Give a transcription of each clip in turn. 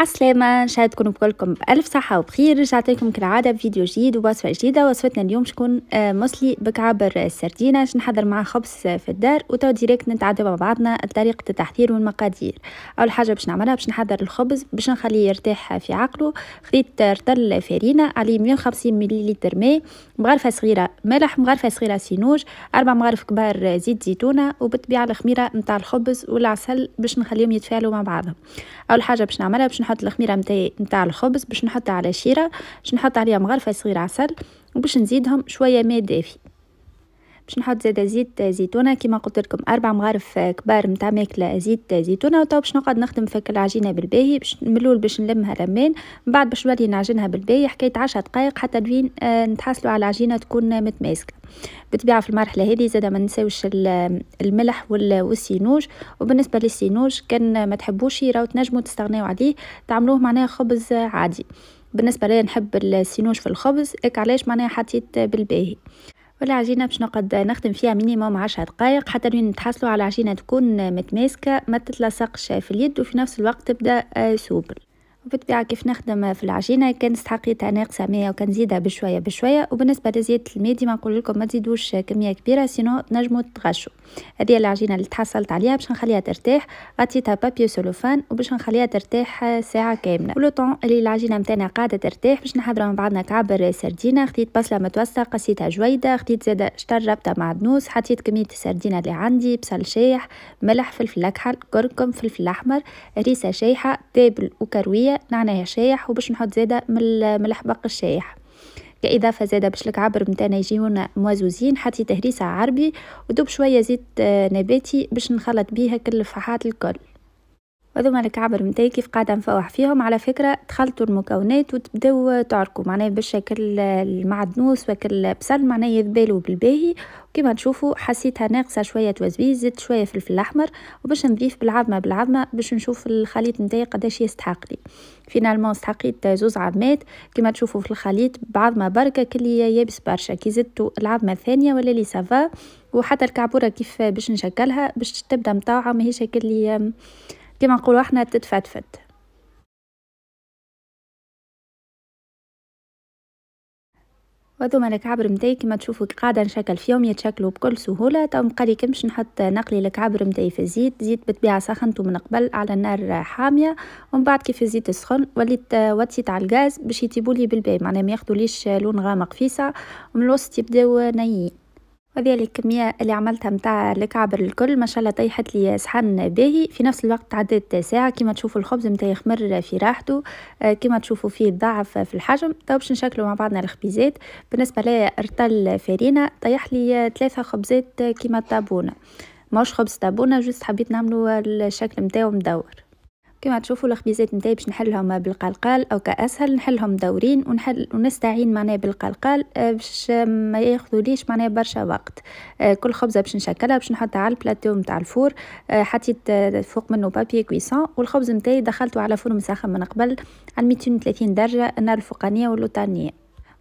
عسلامة ان شاء الله تكونوا بكلكم بألف صحة وبخير رجعت لكم كالعادة بفيديو جديد ووصفة جديدة وصفتنا اليوم شكون آه، مسلي بكعبر السردينة باش نحضر معاه خبز في الدار وتو ديريكت نتعدى مع بعضنا طريقة التحضير والمقادير أول حاجة باش نعملها باش نحضر الخبز باش نخليه يرتاح في عقله خذيت رطل فارينة عليه 150 مليلتر ماء مغرفة صغيرة ملح مغرفة صغيرة سينوج أربع مغارف كبار زيت زيتونة وبالطبيعة الخميرة نتاع الخبز والعسل باش نخليهم يتفاعلوا مع بعضهم أول حاجة باش نعملها باش نحط الخميره نتاع متاع الخبز باش نحطها على شيره باش نحط عليها مغرفه صغيره عسل وباش نزيدهم شويه ماء دافي باش نحط زادا زيت زيتونه كيما قلت لكم اربع مغارف آه، كبار نتاع ماكله زيت زيتونه وتو باش نقعد نخدم فك العجينه بالباهي باش من الاول باش نلمها رمان من بعد باش نولي نعجنها بالباهي حكايه 10 دقائق حتى لين آه، نتحصلوا على العجينه تكون متماسكه بالطبيعه في المرحله هذه زاده ما نساوش الملح والسينوج وبالنسبه للسينوج كان ما تحبوش راهو تنجموا تستغناو عليه تعملوه معناها خبز عادي بالنسبه لي نحب السينوج في الخبز اك علاش معناها حطيت بالباهي والعجينه باش نقعد نخدم فيها مينيموم 10 دقائق حتى لين نتحصلوا على عجينه تكون متماسكه ما تتلصقش في اليد وفي نفس الوقت تبدا آه، سوبل وبالطبيعة كيف نخدم في العجينة كان استحقيتها ناقصة مية وكان زيدها بشوية بشوية وبالنسبة لزيادة الميدي ما نقول لكم ما تزيدوش كمية كبيرة سينو تنجموا تتغشوا هذه العجينة اللي تحصلت عليها باش نخليها ترتاح غطيتها بابيو سولوفان وباش نخليها ترتاح ساعة كاملة ولو طون اللي العجينة متاعنا قاعدة ترتاح باش نحضرو مع بعضنا كعب سردينة خديت بصلة متوسطة قصيتها جويدة خديت زادة شطر ربطة معدنوس حطيت كمية السردينة اللي عندي بصل شايح ملح فلفل أكحل كركم فلفل أحمر هريسة شايحة تابل وكروية نعناع شايح وباش نحط زاده من الحبق الشايح كإضافة زادة باش الكعبر متاعنا يجيونا موازوزين حطي تهريسة عربي ودوب شوية زيت آه، نباتي باش نخلط بيها كل الفحات الكل وهذوما الكعبر نتاعي كيف قاعده نفوح فيهم على فكره تخلطوا المكونات وتبداو تعركوا معناها بالشكل المعدنوس وكل بصل معناها يذبلوا بالباهي وكما تشوفوا حسيتها ناقصه شويه توزبيز زدت شويه فلفل احمر وباش نضيف بالعظمه بالعظمه باش نشوف الخليط نتاعي قداش يستحق لي فينالمون استحقيت زوز عظمات كما تشوفوا في الخليط بعظمه بركه كلي يابس برشا كي زدتوا العظمه الثانيه ولا لي سافا وحتى الكعبوره كيف باش نشكلها باش تبدا متاعها ماهيش هكا اللي كما نقولوا احنا تتفتفت وهذوما عبر متاي كما تشوفوا قاعدة نشكل فيهم يتشكلوا بكل سهولة تو مقالي كمش نحط نقلي عبر متاي في الزيت زيت بتبيع سخنته من قبل على نار حامية ومن بعد كيف الزيت سخن وليت وطيت على الغاز باش يطيبوا بالباي معناها ما ليش لون غامق فيسع ومن الوسط يبداو نيين وهذه الكمية اللي عملتها متاع الكعبر الكل ما شاء الله طيحت لي صحن باهي في نفس الوقت عدت ساعة كما تشوفوا الخبز متاعي خمر في راحته آه، كما تشوفوا فيه الضعف في الحجم تو طيب باش نشكلوا مع بعضنا الخبيزات بالنسبة لي ارتل فارينة طيح لي ثلاثة خبزات كما الطابونة ماهوش خبز طابونة جوست حبيت نعملوا الشكل متاعو مدور كما تشوفوا الخبيزات نتاعي باش نحلهم بالقلقال او كاسهل نحلهم دورين ونحل ونستعين معناه بالقلقال آه، باش ما ياخذوليش معناه برشا وقت آه، كل خبزه باش نشكلها باش نحطها على البلاطو نتاع الفور آه، حطيت فوق منه بابي كويسون والخبز نتاعي دخلته على فرن مسخن من قبل على 230 درجه النار الفوقانيه والوطانيه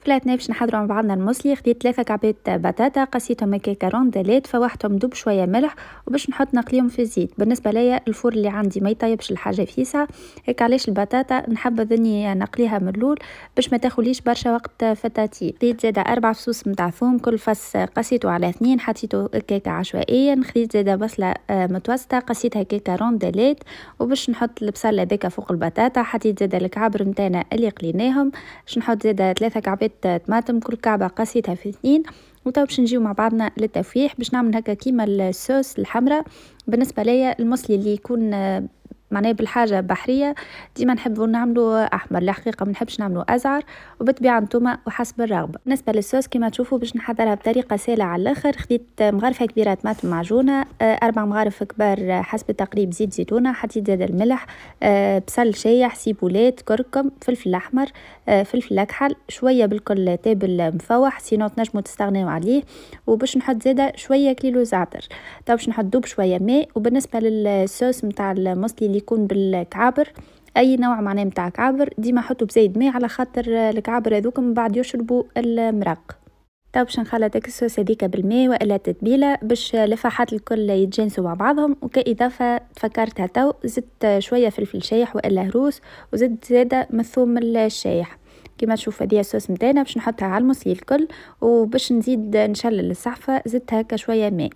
فلاتنا باش نحضروا مع بعضنا المسلي خديت ثلاثه كعبات بطاطا قسيتهم كارون دليت فوحتهم دوب شويه ملح وباش نحط نقليهم في الزيت بالنسبه ليا الفور اللي عندي ما يطيبش الحاجه فيسع هيك علاش البطاطا نحبذ اني نقليها من اللول باش ما تاخليش برشا وقت في خديت زاده اربع فصوص نتاع ثوم كل فص قسيته على اثنين حطيته هكاك عشوائيا خديت زاده بصله متوسطه قسيتها كارون دليت وباش نحط البصل هذاك فوق البطاطا حطيت زاده الكعبر نتاعنا اللي قليناهم باش نحط زاده ثلاثه كعبات حبات طماطم كل كعبه قصيتها في اثنين وتو باش نجيو مع بعضنا للتفويح باش نعمل هكا كيما الصوص الحمراء بالنسبه ليا المصلي اللي يكون آه، معناه بالحاجه بحريه ديما نحبوا نعملوا احمر الحقيقه ما نحبش نعملوا ازعر وبالطبيعه نتوما وحسب الرغبه بالنسبه للصوص كما تشوفوا باش نحضرها بطريقه سهله على الاخر خديت مغرفه كبيره طماطم معجونه آه، اربع مغارف كبار حسب التقريب زيت زيتونه حطيت زاد الملح آه، بصل شايح سيبولات كركم فلفل احمر آه، فلفل اكحل شويه بالكل تابل مفوح سينو تنجموا تستغناو عليه وباش نحط زاده شويه كيلو زعتر تو باش نحط دوب شويه ماء وبالنسبه للصوص نتاع الموسلي يكون بالكعابر اي نوع معناه متاع كعبر ديما حطوا بزيد ماء على خاطر الكعبر هذوك من بعد يشربوا المرق تو طيب، باش نخلط الصوص هذيك بالماء والا تتبيلة باش لفحات الكل يتجانسوا مع بعضهم وكاضافه تفكرتها تو زدت شويه فلفل شايح والا هروس وزدت زاده مثوم الشايح كما تشوف هذه الصوص متاعنا باش نحطها على المصي الكل وباش نزيد نشلل الصحفه زدت هكا شويه ماء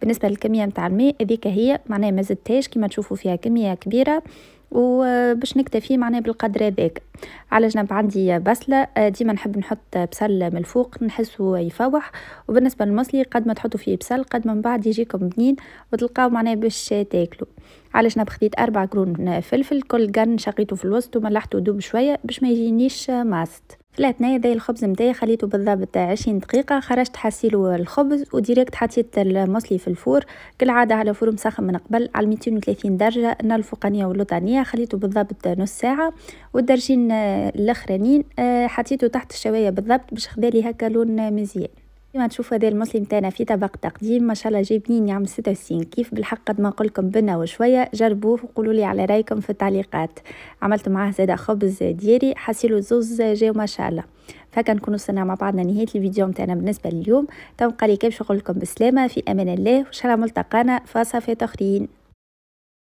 بالنسبه للكميه نتاع الماء هذيك هي معناها ما زدتهاش كما تشوفوا فيها كميه كبيره وباش نكتفي معناها بالقدر هذاك على جنب عندي بصله ديما نحب نحط بصل من الفوق نحسه يفوح وبالنسبه للمصلي قد ما تحطوا فيه بصل قد من بعد يجيكم بنين وتلقاو معناها باش تاكلوا علاش نبخ خديت أربع قرون فلفل كل قرن شقيته في الوسط وملحته دوب شوية باش ما يجينيش ماست فلاتنايا داي الخبز نتاعي خليته بالضبط 20 دقيقه خرجت حسيلو الخبز وديريكت حطيت المصلي في الفور كالعاده على فور مسخن من قبل على 230 درجه النار الفوقانيه واللوطانية خليته بالضبط نص ساعه والدرجين الاخرانيين حطيته تحت الشوايه بالضبط باش خدالي هكا لون مزيان كما تشوفوا هذا المسلم تاعنا في طبق تقديم ما شاء الله جاي بنين يعمل 66 كيف بالحق قد ما نقول لكم بنه وشويه جربوه وقولوا لي على رايكم في التعليقات عملت معاه زاده خبز ديالي حاسيلو زوز جاو ما شاء الله فهكا نكون وصلنا مع بعضنا نهايه الفيديو نتاعنا بالنسبه لليوم تبقى لي كيف نقول لكم بالسلامه في امان الله وان شاء الله ملتقانا في وصفات اخرين